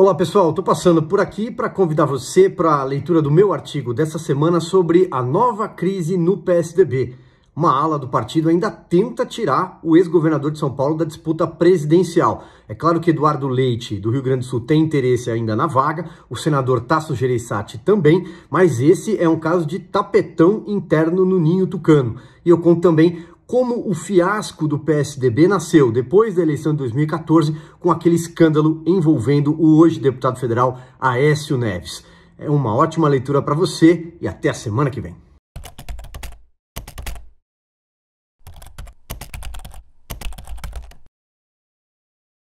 Olá pessoal, estou passando por aqui para convidar você para a leitura do meu artigo dessa semana sobre a nova crise no PSDB. Uma ala do partido ainda tenta tirar o ex-governador de São Paulo da disputa presidencial. É claro que Eduardo Leite, do Rio Grande do Sul, tem interesse ainda na vaga, o senador Tasso Gereissati também, mas esse é um caso de tapetão interno no ninho tucano. E eu conto também como o fiasco do PSDB nasceu depois da eleição de 2014, com aquele escândalo envolvendo o hoje deputado federal Aécio Neves. É uma ótima leitura para você e até a semana que vem.